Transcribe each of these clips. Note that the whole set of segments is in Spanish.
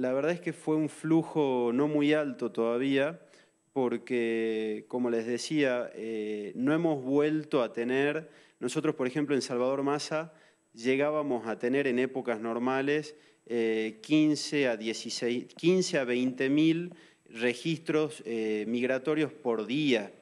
la verdad es que fue un flujo no muy alto todavía, porque, como les decía, eh, no hemos vuelto a tener, nosotros, por ejemplo, en Salvador Massa, llegábamos a tener en épocas normales 15 eh, a 16, 15 a 20 mil registros eh, migratorios por día.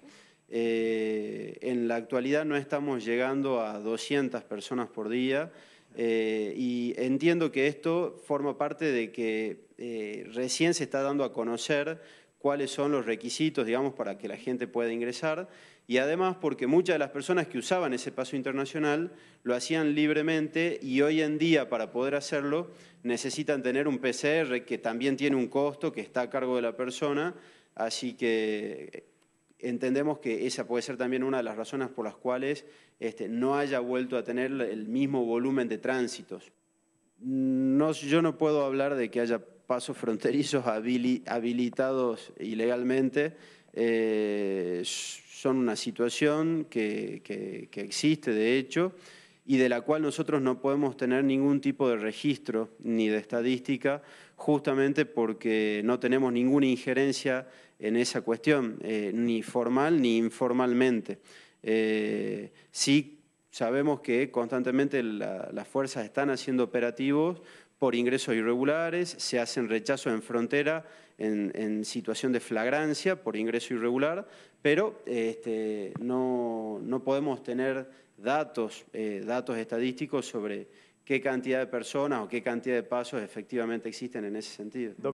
en la actualidad no estamos llegando a 200 personas por día eh, y entiendo que esto forma parte de que eh, recién se está dando a conocer cuáles son los requisitos, digamos, para que la gente pueda ingresar. Y además porque muchas de las personas que usaban ese paso internacional lo hacían libremente y hoy en día para poder hacerlo necesitan tener un PCR que también tiene un costo que está a cargo de la persona. Así que entendemos que esa puede ser también una de las razones por las cuales este, no haya vuelto a tener el mismo volumen de tránsitos. yo no puedo hablar de que haya pasos fronterizos habilitados ilegalmente. Eh, son una situación que existe, de hecho y de la cual nosotros no podemos tener ningún tipo de registro ni de estadística, justamente porque no tenemos ninguna injerencia en esa cuestión, eh, ni formal ni informalmente. Eh, sí Sabemos que constantemente las fuerzas están haciendo operativos por ingresos irregulares, se hacen rechazos en frontera en, situación de flagrancia por ingreso irregular, pero este, no, podemos tener datos, eh, datos estadísticos sobre qué cantidad de personas o qué cantidad de pasos efectivamente existen en ese sentido.